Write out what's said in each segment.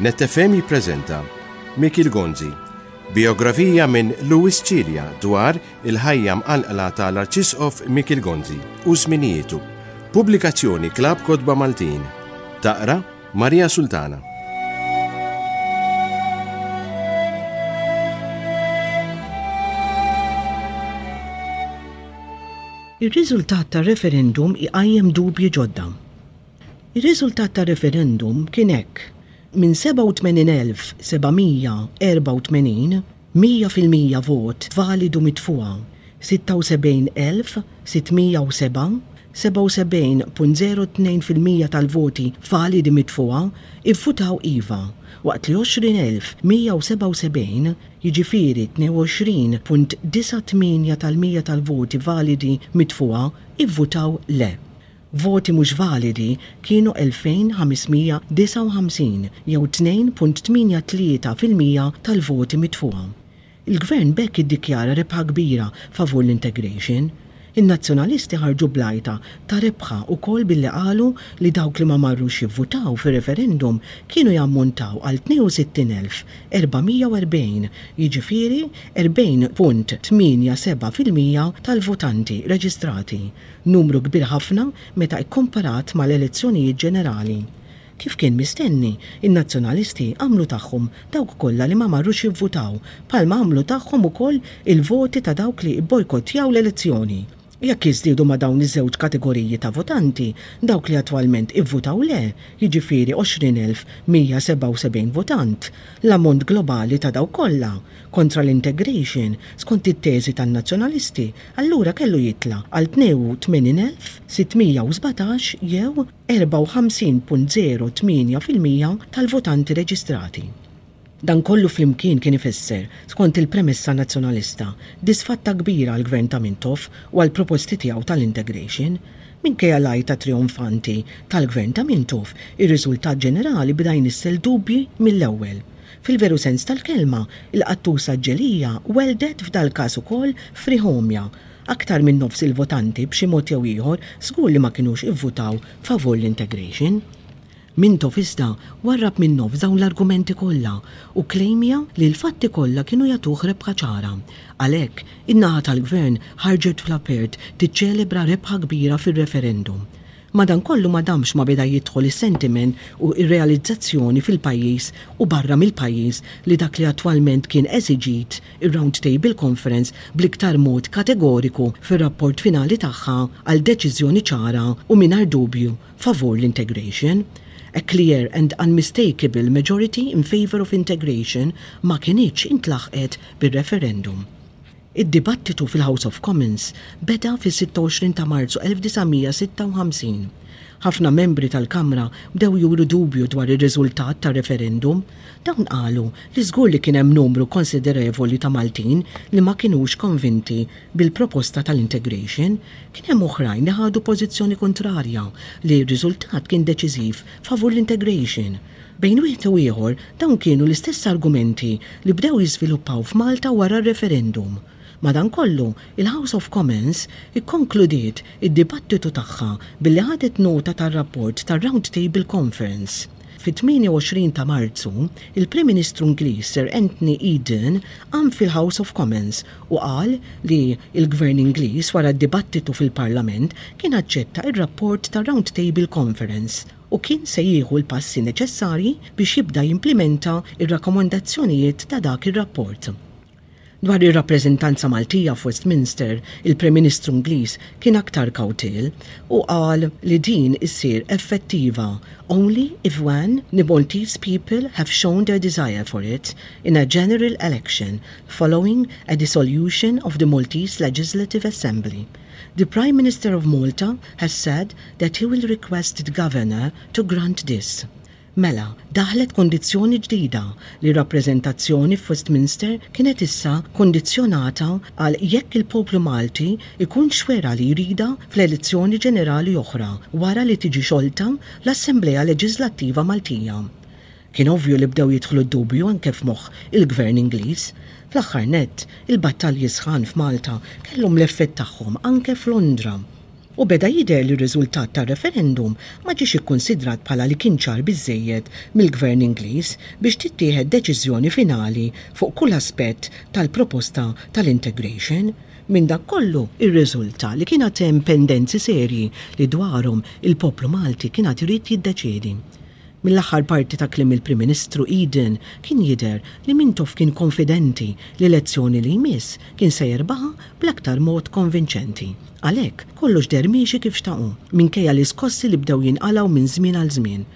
Nettefem jiprezenta Mikil Gonzi, biografija minn Louis Cilia dwar il ħajjam mqalqla tal-Arċisqof Mikil Gonzi u zminijietu. Pubblikazzjoni Klab Kodba Maltin. Taqra Marija Sultana. Ir-riżultat ta' referendum iqajjem dubji ġodda. Ir-riżultat ta' referendum kien hekk minn 87,784 100% vot validu mitfuwa 76,607 77.02% tal-voti validi mitfuwa iffutaw IVA waqt li 20,177 jiġifieri 22.98% tal-mija tal-voti validi mitfuwa ivvutaw le voti mhux validi kienu 2559 jew 2.83% tal-voti mitfuha. Il-gvern bekk iddikjara rebħa kbira favur l-integration in-nazzjonalisti ħarġu blajta ta' rebħa u kol billi qalu li dawk li ma marrux jivvutaw fi referendum kienu jammontaw għal 62.440 jiġifieri 40.87% tal-votanti reġistrati, numru kbir ħafna meta ikkomparat mal-elezzjonijiet ġenerali kif kien mistenni, in nazzjonalisti għamlu tagħhom dawk kollha li ma marrux jivvutaw, palma għamlu tagħhom ukoll il-voti ta' dawk li bojkottjaw l-elezzjoni. Jekk jiżdiedu ma' dawn iż-żewġ kategoriji ta' votanti, dawk li attwalment ivvutaw le, jiġifieri 20,177 votant, l-ammont globali ta' daw kollha kontra l-integration skont it-teżi tan-nazzjonalisti, allura kellu jitla għal 82,617 jew 54.08% tal-votanti reġistrati. Dan kollu flimkien kien ifisser, skont il-premessa nazzjonalista, disfatta kbira għal gvern ta' Mintof u għal proposti tiegħu tal-integration, minkejja lajta trionfanti tal-gvern ta' Mintof, ir-riżultat ġenerali bda jnissel dubji mill-ewwel. Fil-veru sens tal-kelma, il-qattusa ġelija weldet f'dal-każ ukoll friħomja aktar minn nofs il-votanti b'xi mod jew ieħor żgur li ma kinux ivvutaw favur l-integration. Min tofista warrab nof dawn l-argumenti kollha u klejmja li l-fatti kollha kienu jagħtuh rebħa ċara. Għalhekk, in-naħa tal-gvern ħarġet fl-apert tiċċelebra rebħa kbira fir-referendum madan kollu ma damx ma beda jidħol is-sentiment u ir-realizzazzjoni fil-pajjiż u barra mill-pajjiż li dak li attwalment kien eżiġit ir-Round Table Conference bliktar mod kategoriku fir-rapport finali tagħha għal deċiżjoni ċara u mingħajr dubju favur l-integration. A clear and unmistakable majority in favor of integration ma kienieċ intlaħqet bir-referendum. Id-dibattitu fil-House of Commons beda fis-26 ta' Marzu 1956 ħafna membri tal-Kamra bdew juru dubju dwar ir-riżultat ta' referendum, dawn qalu li żgur li kien hemm numru konsiderevoli ta' Maltin li ma kinux konvinti bil-proposta tal-integration, kien hemm oħrajn li ħadu pożizzjoni kontrarja li r-riżultat kien deċiżiv favur l-integration. Bejn wieħed u ieħor dawn kienu l-istess argumenti li bdew jiżviluppaw f'Malta wara r-referendum. Madankollu, il-House of Commons ikkonkludiet id-dibattitu tagħha billi ħadet nota tar-rapport tar-Round Table Conference fit-28 ta' Marzu, il-Prim Ministru Ingliż Sir Anthony Eden għam fil-House of Commons u qal li il-Gvern Ingliż wara d-dibattitu fil-Parlament kien aċċetta il rapport ta' Round Table Conference u kien se jieħu l-passi neċessarji biex jibda jimplementa il rakkomandazzjonijiet ta' dak ir-rapport. Dwar ir-rappreżentanza Maltija f'Westminster, il prem Ministru Ingliż kien aktar kawtil u qal li din issir effettiva only if when the Maltese people have shown their desire for it in a general election following a dissolution of the Maltese Legislative Assembly. The Prime Minister of Malta has said that he will request the Governor to grant this. Mela, daħlet kondizjoni ġdida li rappresentazzjoni f'Westminster kienet issa kondizjonata għal jekk il-poplu Malti ikun xwera li jrida fl-elezzjoni ġenerali oħra wara li tiġi xolta l-Assembleja Leġislattiva Maltija. Kien ovvju li bdew jidħlu dubju anke f'moħħ il-Gvern Ingliż fl-aħħar nett il-battalji sħan f'Malta kellhom l-effett tagħhom anke f'Londra u beda jider li r-riżultat tar referendum ma ġiex ikkonsidrat bħala li kien ċar biżejjed mill-Gvern Ingliż biex tittieħed deċiżjoni finali fuq kull aspett tal-proposta tal-integration. Minn dak kollu ir-riżulta li kienet hemm pendenzi serji li dwarhom il-poplu Malti kienet irid jiddeċiedi. Mill-aħħar parti ta' klim il-Prim Ministru Eden kien jidher li Mintof kien konfidenti li lezzjoni li jmiss kien se jerbaħa bl-aktar mod konvinċenti. Għalhekk kollox dermiexi kif xtaqu minkejja li skossi li bdew jinqalaw minn żmien għal żmien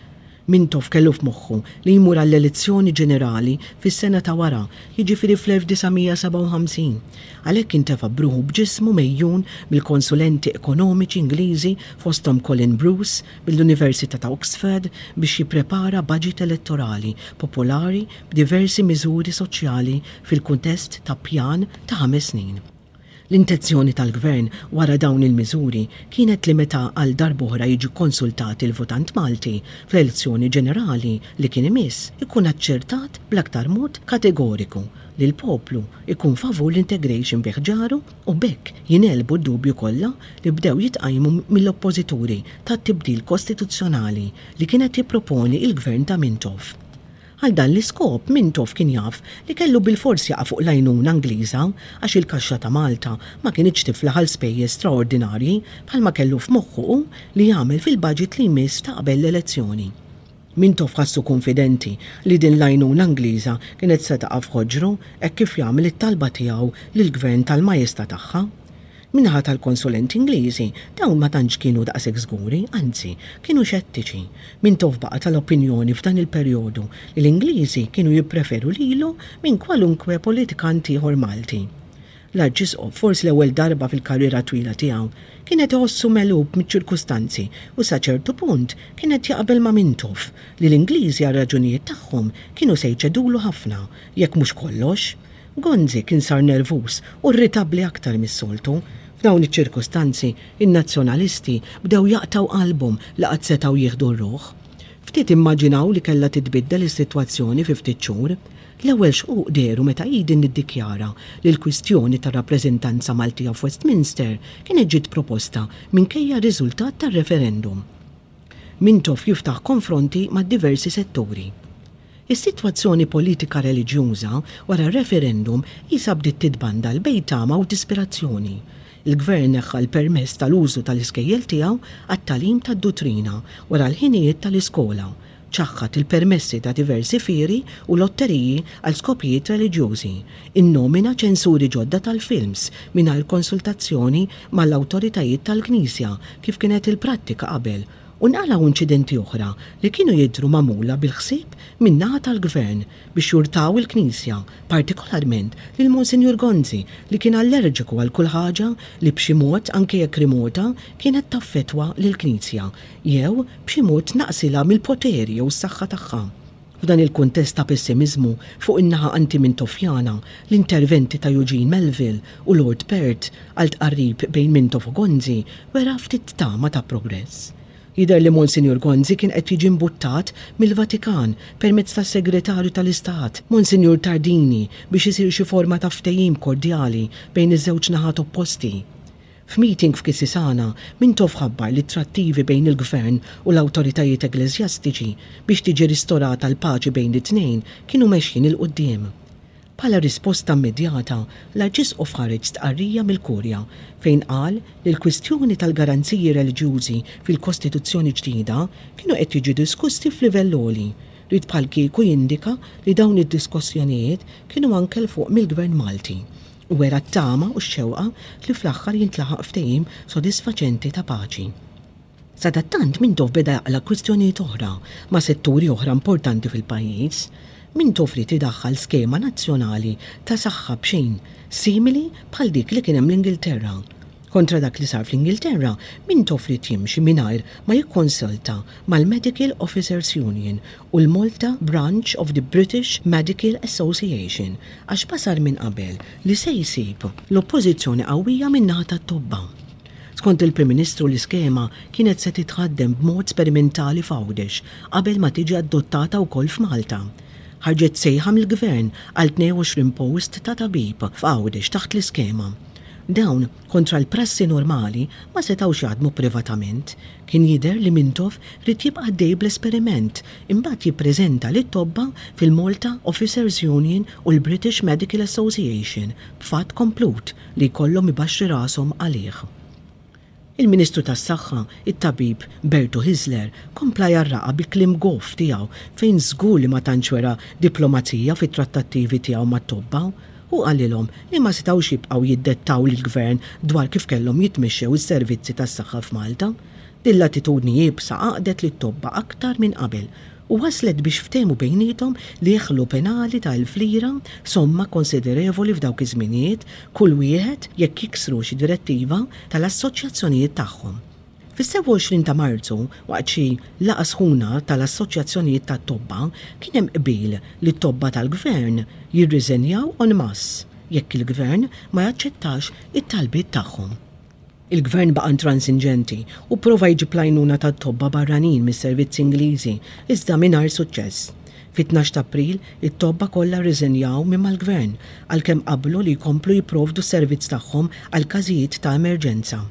Mintof kellu f'moħħu li jmur għall-elezzjoni ġenerali fis-sena ta' wara, jiġifieri fl-1957. Għalhekk intefa' bruħu b'ġismu mejjun mill-konsulenti ekonomiċi Ingliżi fostom Colin Bruce mill-Università ta' Oxford biex jipprepara budget elettorali popolari b'diversi miżuri soċjali fil-kuntest ta' pjan ta' ħames snin. L-intenzjoni tal-gvern wara dawn il-miżuri kienet li meta għal darbohra jiġu konsultat il-votant Malti fl-elezzjoni ġenerali li kien imiss ikun aċċertat bl-aktar mod kategoriku li l-poplu ikun favur l-integration biħġaru u bekk jinelbu d-dubju kollha li bdew jitqajmu mill-oppożituri tat-tibdil kostituzzjonali li kienet jipproponi il-gvern ta' Mintov Għal dan l-iskop tof kien jaf li kellu bil fors jaqa' fuq lajnuna Angliża għax il-kaxxa ta' Malta ma kienx tifla għal spejjeż straordinarji bħalma kellu f'moħħu li jagħmel fil-baġit li jmiss ta' qabel l-elezzjoni. tof ħassu konfidenti li din lajnun Angliża kienet se taqa' f'ħoġru hekk kif jagħmel it-talba tiegħu lill-gvern tal-majesta tagħha minħat tal-konsulent Ingliżi dawn ma tantx kienu daqshekk żguri, anzi kienu xettiċi minn tovbaqa tal-opinjoni f'dan il-perjodu li l-Ingliżi kienu jippreferu lilu minn kwalunkwe politikan ieħor Malti. L-Arġisqof forsi l-ewwel darba fil-karriera twila tiegħu kienet iħossu melub miċ-ċirkustanzi u sa ċertu punt kienet jaqbel ma' mintuf li l-Ingliżi għal raġunijiet tagħhom kienu se jċedulu ħafna jekk mhux kollox Gonzi kien sar nervus u rritabli aktar mis-soltu. F'dawn iċ-ċirkostanzi, in-nazzjonalisti bdew jaqtaw qalbhom qatt setaw jieħdu r-ruħ. Ftit immaġinaw li kellha titbiddel is-sitwazzjoni fi ftit xhur, l-ewwel xquq deru meta qidin niddikjara li l-kwistjoni tar-rappreżentanza Maltija f'Westminster kien ġiet proposta minkejja riżultat tar-referendum. Mintof jiftaħ konfronti mad diversi setturi. Is-sitwazzjoni politika reliġjuża wara referendum jisab dit tidbanda l-bejtama u disperazzjoni. Il-gvern neħħal permess tal-użu tal-iskejjel tiegħu għat-talim tad-dutrina wara l-ħinijiet tal-iskola ċaħħat il-permessi ta' diversi firi u lotteriji għal skopijiet reliġjużi, innomina ċensuri ġodda tal-films mingħajr konsultazzjoni mal-awtoritajiet tal-Knisja kif kienet il-prattika qabel unqalaw inċidenti oħra li kienu jidru mamula bil-ħsib minnaħa tal-gvern biex jurtaw il-Knisja, partikolarment lil Monsinjur Gonzi li kien allerġiku għal kull ħaġa li b'xi mod anke jekk rimota kienet taffetwa lill-Knisja jew b'xi mod naqsilha mill-poteri jew s-saħħa tagħha. F'dan il-kuntest ta' pessimizmu fuq in-naħa anti-Mintofjana, l-interventi ta' Eugene Melville u Lord Pert għal tqarrib bejn Mintof u Gonzi wera ftit tama ta' progress. Jider li Monsinjur Gonzi kien qed jiġi mbuttat mill-Vatikan permezz tas-Segretarju tal-Istat, Monsinjur Tardini, biex isir xi forma ta' ftehim kordjali bejn iż-żewġ naħat opposti. F'meeting f'Kissisana min tof ħabbar li trattivi bejn il-gvern u l-awtoritajiet eglezjastiċi biex tiġi ristorata l-paċi bejn it-tnejn kienu mexjin il-qoddim. Pala risposta immedjata, l-ġis u ħareġ stqarrija mill-Kurja fejn qal li l-kwistjoni tal-garanziji reliġjużi fil-Kostituzzjoni ġdida kienu qed jiġi diskussi f'livell oli li bħal kieku jindika li dawn id-diskussjonijiet kienu anke fuq mill-Gvern Malti u wera t-tama u x-xewqa li fl-axħar jintlaħaq ftehim sodisfaċenti ta' paċi. Sadattant minn dov beda jaqla kwistjoni oħra ma' setturi oħra importanti fil-pajjiż min tofri tidaħħal skema nazzjonali ta' saħħa bxejn simili bħal dik li kienem l-Ingilterra. Kontra dak li sar fl-Ingilterra, min tofri timxi minajr ma jikkonsulta mal-Medical Officers Union u l-Malta Branch of the British Medical Association għax basar minn qabel li se jisib l-oppożizzjoni qawwija minnaħa t tobba Skont il-Prim Ministru l-iskema kienet se titħaddem b'mod sperimentali f'Għawdex qabel ma tiġi adottata wkoll f'Malta ħarġet sejħa mill-gvern għal 22 post ta' tabib f'għawdex taħt l-iskema. Dawn kontra l-prassi normali ma setawx jaħdmu privatament, kien jider li Mintov rrit jibqa' dejb bl-esperiment imbagħad jippreżenta li tobba fil-Malta Officers Union u l-British Medical Association b'fatt komplut li jkollhom ibaxxi rashom għalih il-Ministru tas-Saħħa, it-Tabib Bertu Hisler, kompla jarraqa bil-klim gof tiegħu fejn żgur li ma tanċwera diplomazija fit-trattattivi tiegħu ma tobba u għallilom li ma setgħux jibqgħu jiddettaw l gvern dwar kif kellhom jitmixxew is-servizzi tas-saħħa f'Malta. Dilla titudni jibsa għaqdet li tobba aktar minn qabel u waslet biex ftemu bejnietom li jħlu penali ta' il-flira somma konsiderevoli f'dawk iż-żminijiet kull wieħed jekk jiksru xi direttiva tal-assoċjazzjonijiet tagħhom. Fis-27 ta' Marzu, waqt xi laqa sħuna tal-assoċjazzjonijiet tat-tobba, kien hemm qbil li t-tobba tal-gvern jirriżenjaw on mass jekk il-gvern ma jaċċettax it-talbiet tagħhom. Il-gvern baqan transingenti u prova jġib plajnuna ta' tobba barranin mis-servizz Ingliżi iżda mingħajr suċċess. Fit-12 ta' April, it-tobba kollha riżenjaw minn mal-gvern għalkemm qablu li jkomplu jipprovdu servizz tagħhom għal każijiet ta' emerġenza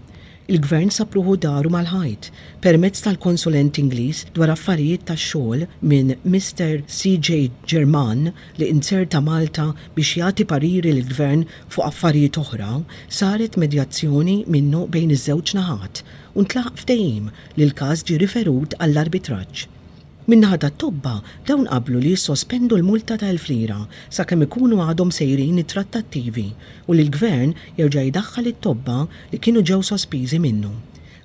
il-gvern sapruħu daru mal-ħajt permezz tal-konsulent Ingliż dwar affarijiet tax-xogħol minn Mr. CJ German li inserta Malta biex jagħti pariri l-gvern fuq affarijiet oħra, saret medjazzjoni minnu bejn iż-żewġ naħat u ntlaq ftehim li l-każ ġi riferut għall-arbitraġġ. Minnaħda t-tobba dawn qablu li jissospendu l-multa tal-flira sakemm ikunu għadhom sejrin it-trattattivi u li l-gvern jerġa' jidaħħal it-tobba li kienu ġew sospiżi minnu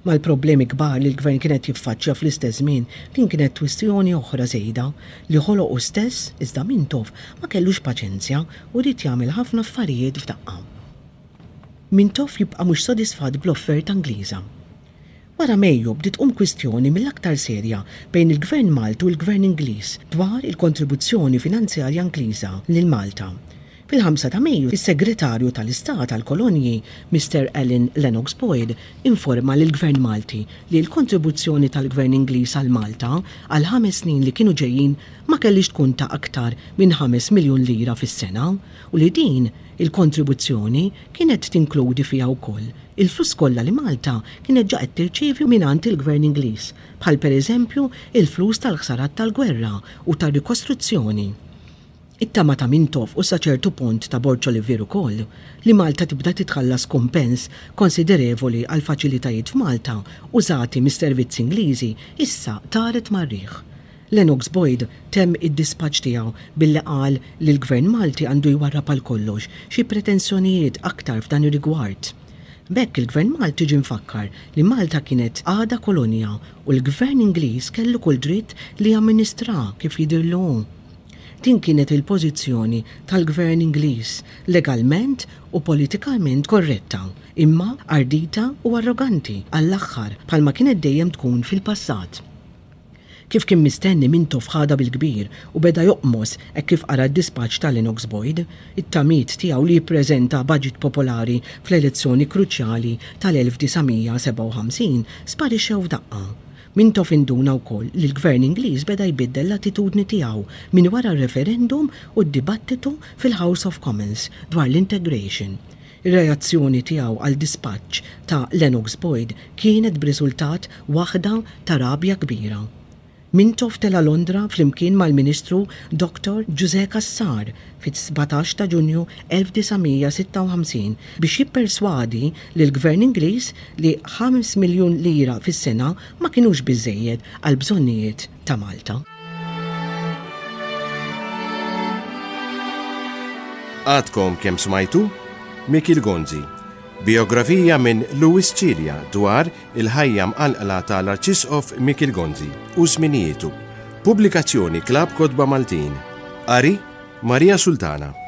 ma l-problemi kbar li l-gvern kienet jiffaċċja fl-istess żmien kien kienet twistjoni oħra zejda li u stess iżda mintof ma kellux paċenzja u rid jagħmel ħafna affarijiet f'daqqa. Mintof jibqa' mhux sodisfat bl-offerta Angliża Wara Mejju bdiet um kwistjoni mill-aktar serja bejn il-Gvern Maltu u l-Gvern Ingliż dwar il-kontribuzzjoni finanzjarja Ingliża lil Malta. Fil-5 ta' Mejju, is-Segretarju tal-Istat tal-Kolonji, Mr. Ellen Lennox Boyd, informa lil gvern Malti li l-kontribuzzjoni tal-Gvern Ingliż għal Malta għal ħames snin li kienu ġejjin ma kellix tkun ta' aktar minn 5 miljun lira fis-sena u li din il-kontribuzzjoni kienet tinkludi fiha wkoll il-flus kollha li Malta kienet ġa qed tirċievi mingħand il-Gvern Ingliż, bħal pereżempju il-flus tal-ħsarat tal-gwerra u tar-rikostruzzjoni. It-tama ta' mintof u saċertu punt ta' Borċo Olivier ukoll li Malta tibda titħallas kompens konsiderevoli għal faċilitajiet f'Malta użati mis-servizz Ingliżi issa taret marriħ. Lennox Boyd tem id-dispaċ tiegħu billi qal li l-Gvern Malti għandu jwarra pal kollox xi pretenzjonijiet aktar f'dan ir-rigward. Bekk il-Gvern Malti ġi mfakkar li Malta kienet għada kolonja u l-Gvern Ingliż kellu kull dritt li amministra kif jidirlu. Din kienet il-pożizzjoni tal-Gvern Ingliż legalment u politikament korretta, imma ardita u arroganti għall-aħħar bħalma kienet dejjem tkun fil-passat kif kien mistenni minn tofħada bil-kbir u beda joqmos e kif qara d-dispaċ ta' Lenox Boyd, it-tamit tiegħu li jippreżenta budget popolari fl-elezzjoni kruċjali tal-1957 sparixxew f'daqqa Min tof induna wkoll li l-gvern Ingliż beda jbiddel l-attitudni tiegħu minn wara referendum u d-dibattitu fil-House of Commons dwar l-integration. Ir-reazzjoni tiegħu għal dispatch ta' Lennox Boyd kienet b'riżultat waħda ta' rabja kbira. Mintof tela Londra flimkien mal-Ministru Dr. Giuse Kassar fit-17 ta' Ġunju 1956 biex jipperswadi li l-Gvern Ingliż li 5 miljun lira fis-sena ma kinux biżejjed għal bżonnijiet ta' Malta. Għadkom kem smajtu? Mikil Gonzi Biografija minn Louis Cilia dwar il ħajjam mqalqla tal-Arċisqof Mikil Gonzi u zminijietu. Pubblikazzjoni Klab Kodba Maltin. Ari Maria Sultana.